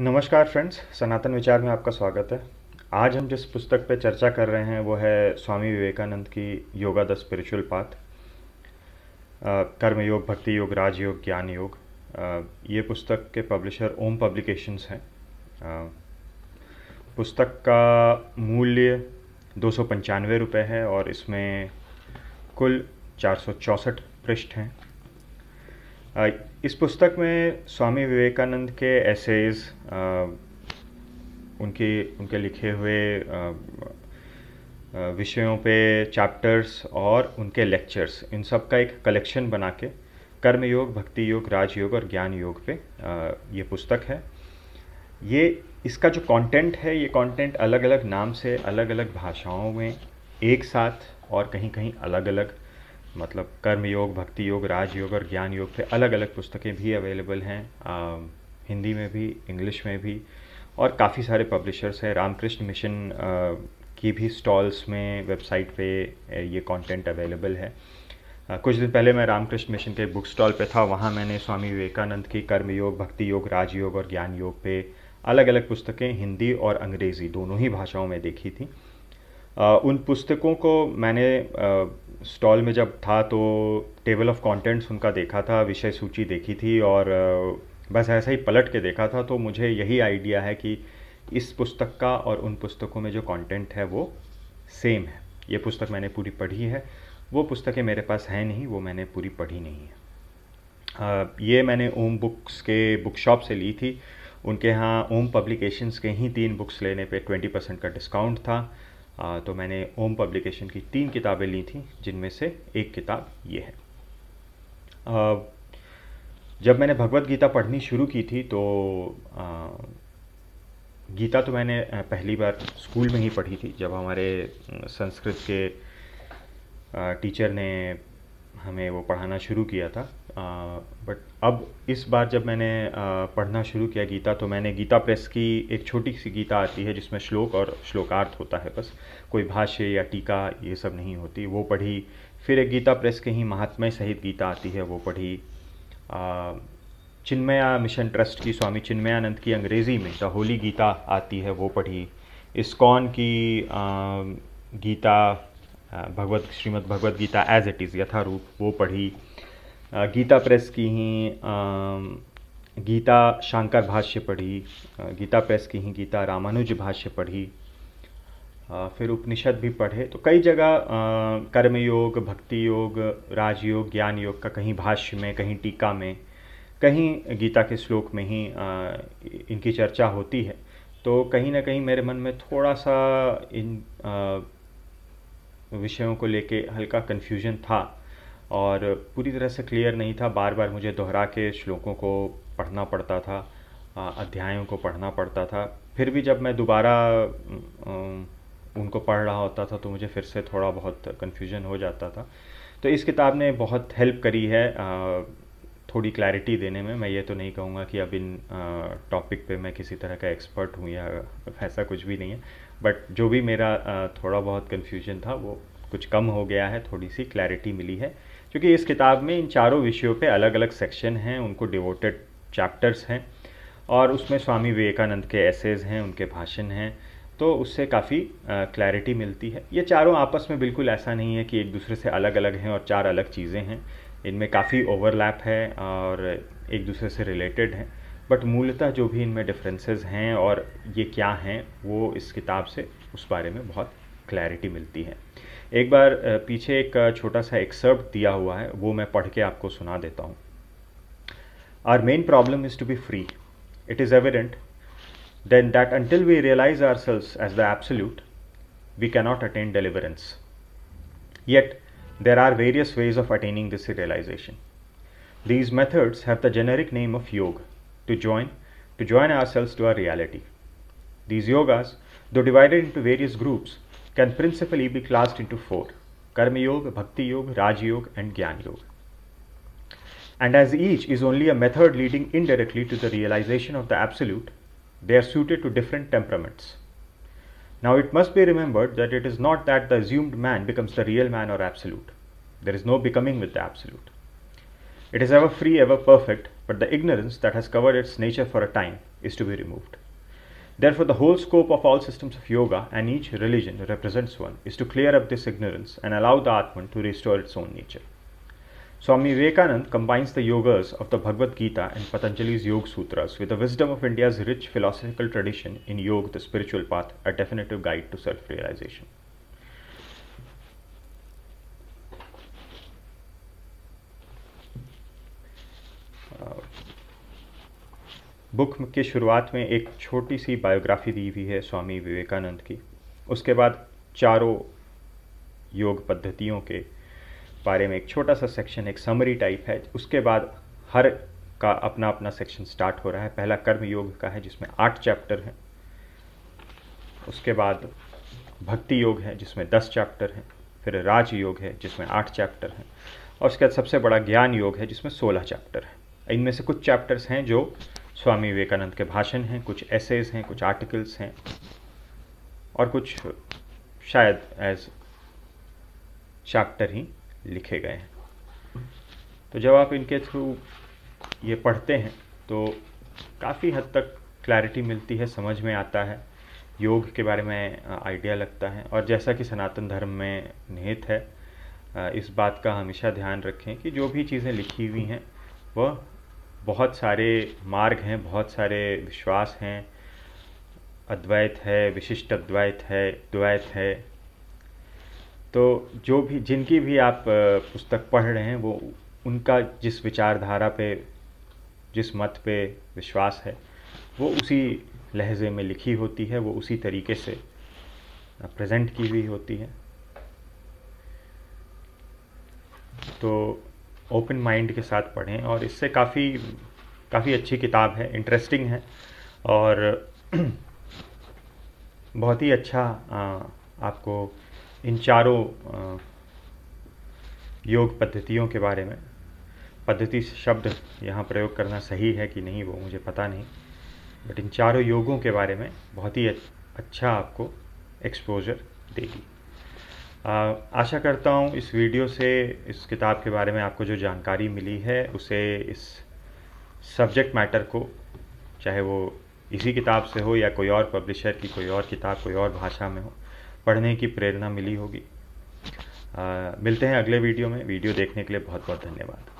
नमस्कार फ्रेंड्स सनातन विचार में आपका स्वागत है आज हम जिस पुस्तक पर चर्चा कर रहे हैं वो है स्वामी विवेकानंद की योगा द स्पिरिचुअल पाथ कर्म योग भक्ति योग राजयोग ज्ञान योग ये पुस्तक के पब्लिशर ओम पब्लिकेशंस हैं पुस्तक का मूल्य दो सौ है और इसमें कुल चार सौ पृष्ठ हैं इस पुस्तक में स्वामी विवेकानंद के एसेज उनके उनके लिखे हुए विषयों पे चैप्टर्स और उनके लेक्चर्स इन सब का एक कलेक्शन बना के कर्म योग भक्ति योग राजयोग और ज्ञान योग पे ये पुस्तक है ये इसका जो कंटेंट है ये कंटेंट अलग अलग नाम से अलग अलग भाषाओं में एक साथ और कहीं कहीं अलग अलग मतलब कर्म योग भक्ति योग राज योग और ज्ञान योग पे अलग अलग पुस्तकें भी अवेलेबल हैं हिंदी में भी इंग्लिश में भी और काफ़ी सारे पब्लिशर्स हैं रामकृष्ण मिशन की भी स्टॉल्स में वेबसाइट पे ये कंटेंट अवेलेबल है कुछ दिन पहले मैं रामकृष्ण मिशन के बुक स्टॉल पे था वहाँ मैंने स्वामी विवेकानंद की कर्म योग भक्ति योग राजयोग और ज्ञान योग पे अलग अलग पुस्तकें हिंदी और अंग्रेज़ी दोनों ही भाषाओं में देखी थी उन पुस्तकों को मैंने स्टॉल में जब था तो टेबल ऑफ कंटेंट्स उनका देखा था विषय सूची देखी थी और बस ऐसा ही पलट के देखा था तो मुझे यही आइडिया है कि इस पुस्तक का और उन पुस्तकों में जो कंटेंट है वो सेम है ये पुस्तक मैंने पूरी पढ़ी है वो पुस्तकें मेरे पास हैं नहीं वो मैंने पूरी पढ़ी नहीं है ये मैंने ओम बुक्स के बुक शॉप से ली थी उनके यहाँ ओम पब्लिकेशंस के ही तीन बुक्स लेने पे ट्वेंटी परसेंट का डिस्काउंट था तो मैंने ओम पब्लिकेशन की तीन किताबें ली थी जिनमें से एक किताब ये है जब मैंने भगवत गीता पढ़नी शुरू की थी तो गीता तो मैंने पहली बार स्कूल में ही पढ़ी थी जब हमारे संस्कृत के टीचर ने हमें वो पढ़ाना शुरू किया था बट अब इस बार जब मैंने पढ़ना शुरू किया गीता तो मैंने गीता प्रेस की एक छोटी सी गीता आती है जिसमें श्लोक और श्लोकार्थ होता है बस कोई भाष्य या टीका ये सब नहीं होती वो पढ़ी फिर एक गीता प्रेस के ही महात्म्य सहित गीता आती है वो पढ़ी चिन्मया मिशन ट्रस्ट की स्वामी चिन्मयानंद की अंग्रेज़ी में द होली गीता आती है वो पढ़ी इस्कॉन की Gita Bhagavad Shrimad Bhagavad Gita as it is Yatharup वो पढ़ी गीता प्रेस की ही गीता शंकर भाष्य पढ़ी गीता प्रेस की ही गीता रामानुज भाष्य पढ़ी फिर उपनिषद भी पढ़े तो कई जगह कर्म योग भक्ति योग राजयोग ज्ञान योग का कहीं भाष्य में कहीं टीका में कहीं गीता के श्लोक में ही इनकी चर्चा होती है तो कहीं ना कहीं मेरे मन में थोड़ा सा इन विषयों को लेके हल्का कन्फ्यूजन था और पूरी तरह से क्लियर नहीं था बार बार मुझे दोहरा के श्लोकों को पढ़ना पड़ता था अध्यायों को पढ़ना पड़ता था फिर भी जब मैं दोबारा उनको पढ़ रहा होता था तो मुझे फिर से थोड़ा बहुत कन्फ्यूजन हो जाता था तो इस किताब ने बहुत हेल्प करी है थोड़ी क्लैरिटी देने में मैं ये तो नहीं कहूँगा कि अब इन टॉपिक पे मैं किसी तरह का एक्सपर्ट हूँ या ऐसा कुछ भी नहीं है बट जो भी मेरा थोड़ा बहुत कन्फ्यूजन था वो कुछ कम हो गया है थोड़ी सी क्लैरिटी मिली है क्योंकि इस किताब में इन चारों विषयों पे अलग अलग सेक्शन हैं उनको डिवोटेड चैप्टर्स हैं और उसमें स्वामी विवेकानंद के एसेज हैं उनके भाषण हैं तो उससे काफ़ी क्लैरिटी मिलती है ये चारों आपस में बिल्कुल ऐसा नहीं है कि एक दूसरे से अलग अलग हैं और चार अलग चीज़ें हैं इनमें काफ़ी ओवरलैप है और एक दूसरे से रिलेटेड हैं बट मूलतः जो भी इनमें डिफरेंसेस हैं और ये क्या हैं वो इस किताब से उस बारे में बहुत क्लैरिटी मिलती है एक बार पीछे एक छोटा सा एक्सर्प्ट दिया हुआ है वो मैं पढ़ के आपको सुना देता हूँ our main problem is to be free it is evident then that until we realize ourselves as the absolute, we cannot attain deliverance. Yet, there are various ways of attaining this realization. These methods have the generic name of yoga. to join, to join ourselves to our reality. These yogas, though divided into various groups, can principally be classed into four Karma Yoga, Bhakti Yoga, Raj Yoga, and Gyan Yoga. And as each is only a method leading indirectly to the realization of the Absolute, they are suited to different temperaments. Now it must be remembered that it is not that the assumed man becomes the real man or Absolute. There is no becoming with the Absolute. It is ever free, ever perfect, but the ignorance that has covered its nature for a time is to be removed. Therefore, the whole scope of all systems of yoga and each religion represents one is to clear up this ignorance and allow the Atman to restore its own nature. Swami Vivekananda combines the yogas of the Bhagavad Gita and Patanjali's Yoga Sutras with the wisdom of India's rich philosophical tradition in Yoga, the spiritual path, a definitive guide to self realization. Book के शुरुआत में एक छोटी सी biography दी हुई है स्वामी विवेकानंद की उसके बाद चारों योग पद्धतियों के बारे में एक छोटा सा सेक्शन एक समरी टाइप है उसके बाद हर का अपना अपना सेक्शन स्टार्ट हो रहा है पहला कर्म योग का है जिसमें आठ चैप्टर हैं उसके बाद भक्ति योग है जिसमें दस चैप्टर हैं फिर राज योग है जिसमें आठ चैप्टर हैं और उसके बाद सबसे बड़ा ज्ञान योग है जिसमें सोलह चैप्टर हैं इनमें से कुछ चैप्टर्स हैं जो स्वामी विवेकानंद के भाषण हैं कुछ एसेज हैं कुछ आर्टिकल्स हैं और कुछ शायद एज चैप्टर ही लिखे गए हैं तो जब आप इनके थ्रू ये पढ़ते हैं तो काफ़ी हद तक क्लैरिटी मिलती है समझ में आता है योग के बारे में आइडिया लगता है और जैसा कि सनातन धर्म में निहित है इस बात का हमेशा ध्यान रखें कि जो भी चीज़ें लिखी हुई हैं वह बहुत सारे मार्ग हैं बहुत सारे विश्वास हैं अद्वैत है विशिष्ट अद्वैत है द्वैत है तो जो भी जिनकी भी आप पुस्तक पढ़ रहे हैं वो उनका जिस विचारधारा पे जिस मत पे विश्वास है वो उसी लहजे में लिखी होती है वो उसी तरीके से प्रेजेंट की हुई होती है तो ओपन माइंड के साथ पढ़ें और इससे काफ़ी काफ़ी अच्छी किताब है इंटरेस्टिंग है और बहुत ही अच्छा आपको इन चारों योग पद्धतियों के बारे में पद्धति शब्द यहाँ प्रयोग करना सही है कि नहीं वो मुझे पता नहीं बट इन चारों योगों के बारे में बहुत ही अच्छा आपको एक्सपोजर देगी आशा करता हूँ इस वीडियो से इस किताब के बारे में आपको जो जानकारी मिली है उसे इस सब्जेक्ट मैटर को चाहे वो इसी किताब से हो या कोई और पब्लिशर की कोई और किताब कोई और भाषा में हो पढ़ने की प्रेरणा मिली होगी आ, मिलते हैं अगले वीडियो में वीडियो देखने के लिए बहुत बहुत धन्यवाद